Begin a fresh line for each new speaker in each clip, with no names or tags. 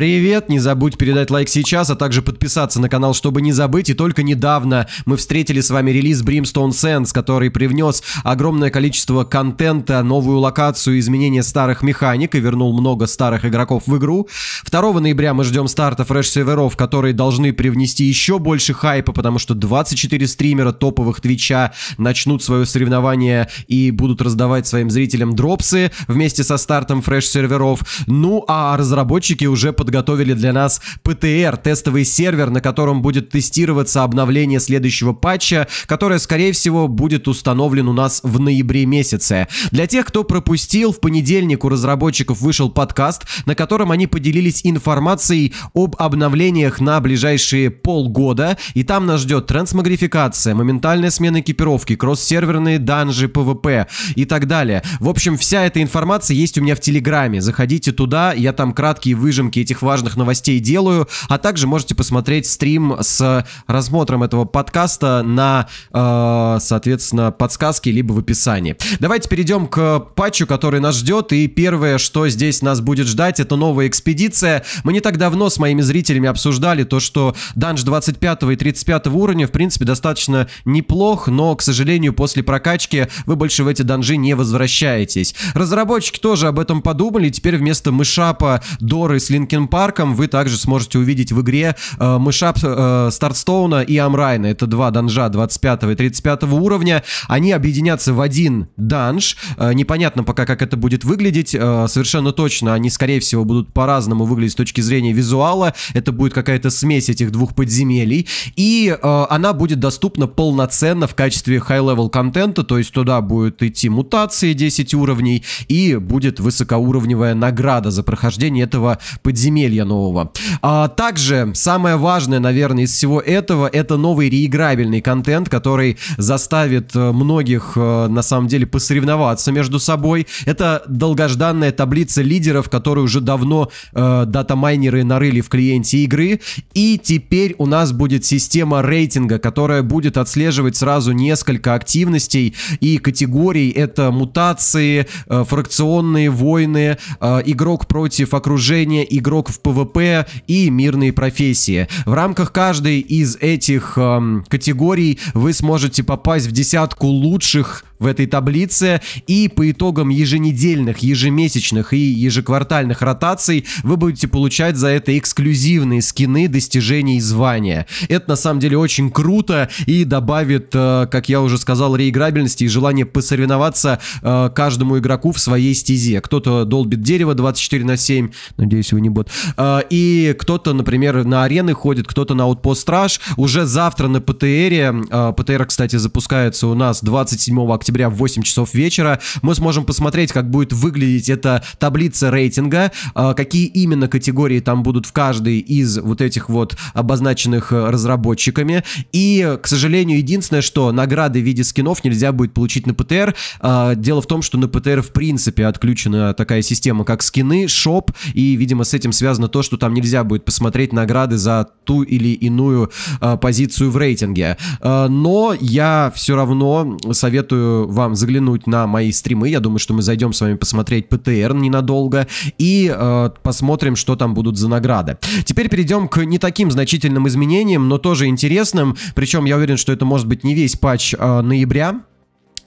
Привет, не забудь передать лайк сейчас, а также подписаться на канал, чтобы не забыть. И только недавно мы встретили с вами релиз Brimstone Sands, который привнес огромное количество контента, новую локацию, изменения старых механик и вернул много старых игроков в игру. 2 ноября мы ждем старта фреш-серверов, которые должны привнести еще больше хайпа, потому что 24 стримера топовых Твича начнут свое соревнование и будут раздавать своим зрителям дропсы вместе со стартом фреш-серверов. Ну а разработчики уже подготовились подготовили для нас ПТР, тестовый сервер, на котором будет тестироваться обновление следующего патча, которое, скорее всего, будет установлен у нас в ноябре месяце. Для тех, кто пропустил, в понедельник у разработчиков вышел подкаст, на котором они поделились информацией об обновлениях на ближайшие полгода, и там нас ждет трансмагрификация, моментальная смена экипировки, кросс-серверные данжи, ПВП и так далее. В общем, вся эта информация есть у меня в Телеграме. Заходите туда, я там краткие выжимки этих других важных новостей делаю. А также можете посмотреть стрим с рассмотром этого подкаста на, э, соответственно, подсказке либо в описании. Давайте перейдем к патчу, который нас ждет. И первое, что здесь нас будет ждать, это новая экспедиция. Мы не так давно с моими зрителями обсуждали то, что данж 25 и 35 уровня, в принципе, достаточно неплох, но, к сожалению, после прокачки вы больше в эти данжи не возвращаетесь. Разработчики тоже об этом подумали, теперь вместо мышапа Доры с Линкен парком вы также сможете увидеть в игре э, мышап э, Стартстоуна и Амрайна. Это два данжа 25 и 35 уровня. Они объединятся в один данж. Э, непонятно пока, как это будет выглядеть. Э, совершенно точно они, скорее всего, будут по-разному выглядеть с точки зрения визуала. Это будет какая-то смесь этих двух подземелий. И э, она будет доступна полноценно в качестве high-level контента, то есть туда будет идти мутации 10 уровней и будет высокоуровневая награда за прохождение этого подземелья подземелья нового. А, также самое важное, наверное, из всего этого, это новый реиграбельный контент, который заставит э, многих, э, на самом деле, посоревноваться между собой. Это долгожданная таблица лидеров, которую уже давно э, майнеры нарыли в клиенте игры. И теперь у нас будет система рейтинга, которая будет отслеживать сразу несколько активностей и категорий. Это мутации, э, фракционные войны, э, игрок против окружения, игрок в ПВП и мирные профессии. В рамках каждой из этих эм, категорий вы сможете попасть в десятку лучших в этой таблице, и по итогам еженедельных, ежемесячных и ежеквартальных ротаций вы будете получать за это эксклюзивные скины достижений и звания. Это на самом деле очень круто и добавит, э, как я уже сказал, реиграбельности и желание посоревноваться э, каждому игроку в своей стезе. Кто-то долбит дерево 24 на 7, надеюсь, вы не бот, э, и кто-то, например, на арены ходит, кто-то на аутпост страж. Уже завтра на ПТРе, ПТР, кстати, запускается у нас 27 октября, октября в 8 часов вечера. Мы сможем посмотреть, как будет выглядеть эта таблица рейтинга, а, какие именно категории там будут в каждой из вот этих вот обозначенных э, разработчиками. И, к сожалению, единственное, что награды в виде скинов нельзя будет получить на ПТР. А, дело в том, что на ПТР в принципе отключена такая система, как скины, шоп, и, видимо, с этим связано то, что там нельзя будет посмотреть награды за ту или иную а, позицию в рейтинге. Но я все равно советую вам заглянуть на мои стримы. Я думаю, что мы зайдем с вами посмотреть ПТР ненадолго и э, посмотрим, что там будут за награды. Теперь перейдем к не таким значительным изменениям, но тоже интересным. Причем я уверен, что это может быть не весь патч э, ноября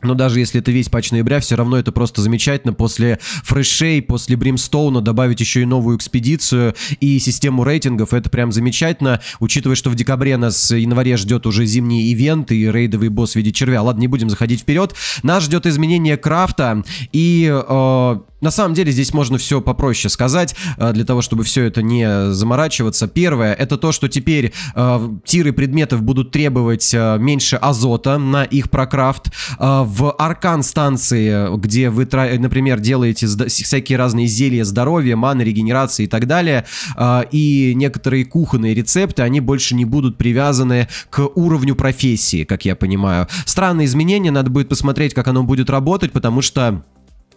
но даже если это весь патч ноября, все равно это просто замечательно. После фрешей, после Бримстоуна добавить еще и новую экспедицию и систему рейтингов, это прям замечательно. Учитывая, что в декабре нас, в январе ждет уже зимний ивент и рейдовый босс в виде червя. Ладно, не будем заходить вперед. Нас ждет изменение крафта и... Э, на самом деле здесь можно все попроще сказать, э, для того, чтобы все это не заморачиваться. Первое, это то, что теперь э, тиры предметов будут требовать э, меньше азота на их прокрафт. Э, в аркан станции, где вы, например, делаете всякие разные зелья здоровья, маны, регенерации и так далее, а, и некоторые кухонные рецепты, они больше не будут привязаны к уровню профессии, как я понимаю. Странные изменения, надо будет посмотреть, как оно будет работать, потому что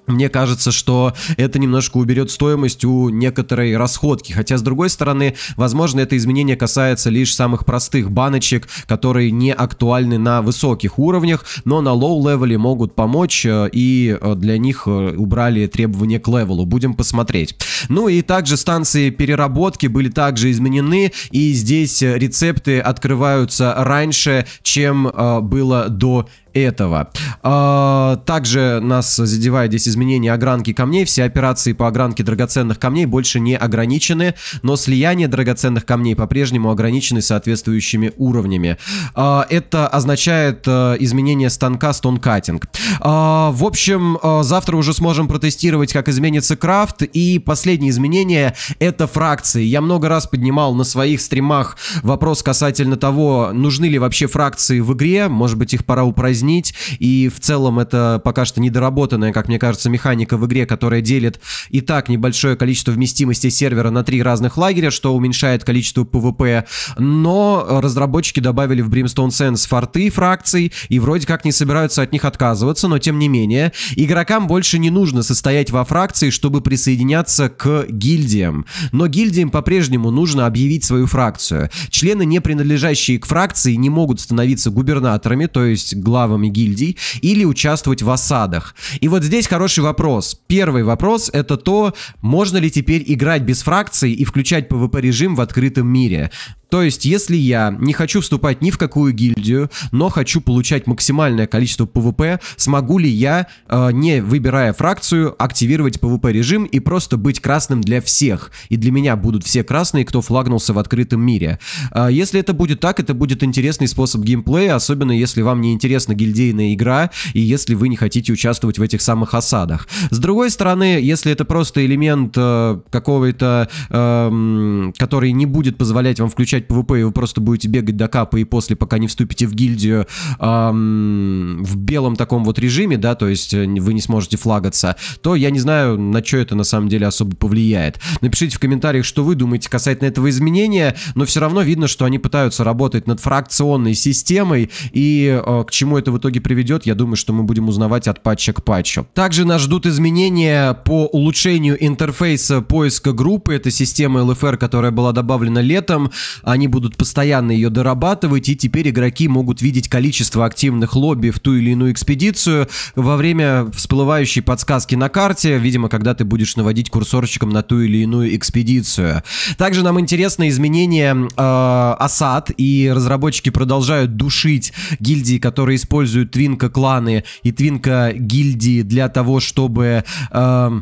мне кажется, что это немножко уберет стоимость у некоторой расходки. Хотя, с другой стороны, возможно, это изменение касается лишь самых простых баночек, которые не актуальны на высоких уровнях, но на лоу-левеле могут помочь, э, и э, для них э, убрали требования к левелу. Будем посмотреть. Ну и также станции переработки были также изменены, и здесь рецепты открываются раньше, чем было до этого. А, также нас задевает здесь изменение огранки камней. Все операции по огранке драгоценных камней больше не ограничены, но слияние драгоценных камней по-прежнему ограничены соответствующими уровнями. А, это означает э, изменение станка стонкатинг. А, в общем, э, завтра уже сможем протестировать, как изменится крафт. И последнее изменение — это фракции. Я много раз поднимал на своих стримах вопрос касательно того, нужны ли вообще фракции в игре. Может быть, их пора упразднить соблазнить. И в целом это пока что недоработанная, как мне кажется, механика в игре, которая делит и так небольшое количество вместимости сервера на три разных лагеря, что уменьшает количество PvP. Но разработчики добавили в Brimstone Sense форты фракций, и вроде как не собираются от них отказываться, но тем не менее, игрокам больше не нужно состоять во фракции, чтобы присоединяться к гильдиям. Но гильдиям по-прежнему нужно объявить свою фракцию. Члены, не принадлежащие к фракции, не могут становиться губернаторами, то есть главами главами гильдий, или участвовать в осадах. И вот здесь хороший вопрос. Первый вопрос — это то, можно ли теперь играть без фракций и включать PvP-режим в открытом мире. То есть, если я не хочу вступать ни в какую гильдию, но хочу получать максимальное количество ПВП, смогу ли я, э, не выбирая фракцию, активировать ПВП режим и просто быть красным для всех? И для меня будут все красные, кто флагнулся в открытом мире. Э, если это будет так, это будет интересный способ геймплея, особенно если вам не интересна гильдейная игра и если вы не хотите участвовать в этих самых осадах. С другой стороны, если это просто элемент э, какого-то, эм, который не будет позволять вам включать получать ПВП, и вы просто будете бегать до капа и после, пока не вступите в гильдию эм, в белом таком вот режиме, да, то есть э, вы не сможете флагаться, то я не знаю, на что это на самом деле особо повлияет. Напишите в комментариях, что вы думаете касательно этого изменения, но все равно видно, что они пытаются работать над фракционной системой, и э, к чему это в итоге приведет, я думаю, что мы будем узнавать от патча к патчу. Также нас ждут изменения по улучшению интерфейса поиска группы, это система LFR, которая была добавлена летом, они будут постоянно ее дорабатывать, и теперь игроки могут видеть количество активных лобби в ту или иную экспедицию во время всплывающей подсказки на карте, видимо, когда ты будешь наводить курсорчиком на ту или иную экспедицию. Также нам интересно изменение э, осад, и разработчики продолжают душить гильдии, которые используют твинка-кланы и твинка-гильдии для того, чтобы... Э,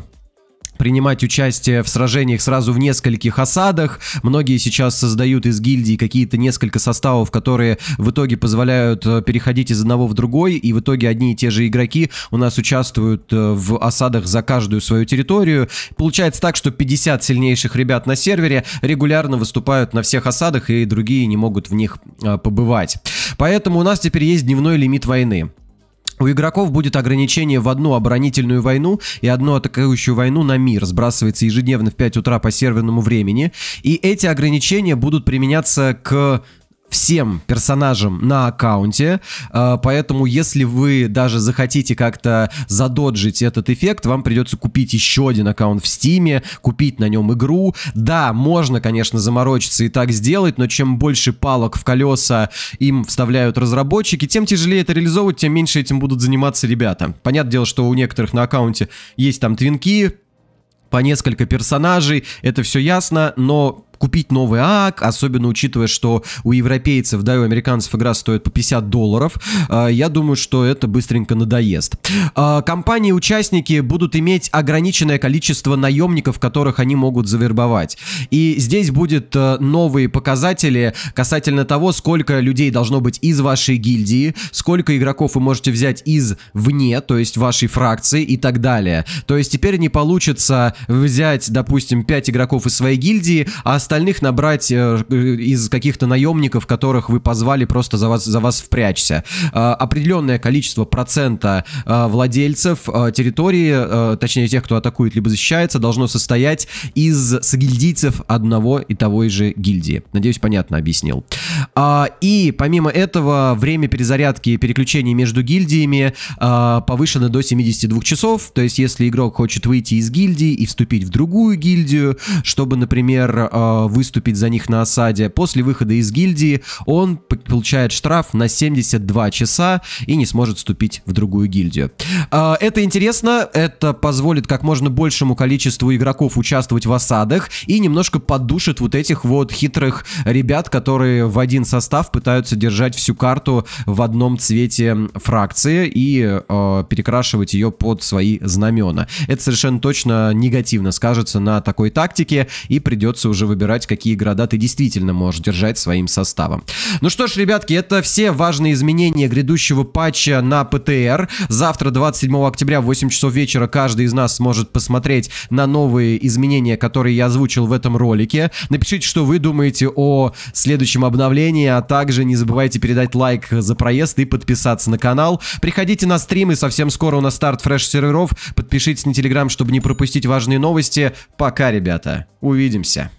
принимать участие в сражениях сразу в нескольких осадах. Многие сейчас создают из гильдии какие-то несколько составов, которые в итоге позволяют э, переходить из одного в другой, и в итоге одни и те же игроки у нас участвуют э, в осадах за каждую свою территорию. Получается так, что 50 сильнейших ребят на сервере регулярно выступают на всех осадах, и другие не могут в них э, побывать. Поэтому у нас теперь есть дневной лимит войны. У игроков будет ограничение в одну оборонительную войну и одну атакующую войну на мир. Сбрасывается ежедневно в 5 утра по серверному времени. И эти ограничения будут применяться к всем персонажам на аккаунте, а, поэтому если вы даже захотите как-то задоджить этот эффект, вам придется купить еще один аккаунт в Стиме, купить на нем игру. Да, можно, конечно, заморочиться и так сделать, но чем больше палок в колеса им вставляют разработчики, тем тяжелее это реализовывать, тем меньше этим будут заниматься ребята. Понятное дело, что у некоторых на аккаунте есть там твинки, по несколько персонажей, это все ясно, но купить новый АК, особенно учитывая, что у европейцев, да, и у американцев игра стоит по 50 долларов, э, я думаю, что это быстренько надоест. Э, компании-участники будут иметь ограниченное количество наемников, которых они могут завербовать. И здесь будет э, новые показатели касательно того, сколько людей должно быть из вашей гильдии, сколько игроков вы можете взять из вне, то есть вашей фракции и так далее. То есть теперь не получится взять, допустим, 5 игроков из своей гильдии, а остальные остальных набрать э, э, из каких-то наемников, которых вы позвали просто за вас, за вас впрячься. Э, определенное количество процента владельцев территории, точнее тех, кто атакует либо защищается, должно состоять из сагильдийцев одного и того же гильдии. Надеюсь, понятно объяснил. А, и помимо этого, время перезарядки и переключений между гильдиями повышено до 72 часов. То есть, если игрок хочет выйти из гильдии и вступить в другую гильдию, чтобы, например, Э, выступить за них на осаде. После выхода из гильдии он получает штраф на 72 часа и не сможет вступить в другую гильдию. Э, это интересно, это позволит как можно большему количеству игроков участвовать в осадах и немножко поддушит вот этих вот хитрых ребят, которые в один состав пытаются держать всю карту в одном цвете фракции и э, перекрашивать ее под свои знамена. Это совершенно точно негативно скажется на такой тактике и придется уже выбирать выбирать, какие города ты действительно можешь держать своим составом. Ну что ж, ребятки, это все важные изменения грядущего патча на ПТР. Завтра, 27 октября в 8 часов вечера, каждый из нас сможет посмотреть на новые изменения, которые я озвучил в этом ролике. Напишите, что вы думаете о следующем обновлении, а также не забывайте передать лайк за проезд и подписаться на канал. Приходите на стримы, совсем скоро у нас старт фреш-серверов. Подпишитесь на Телеграм, чтобы не пропустить важные новости. Пока, ребята. Увидимся.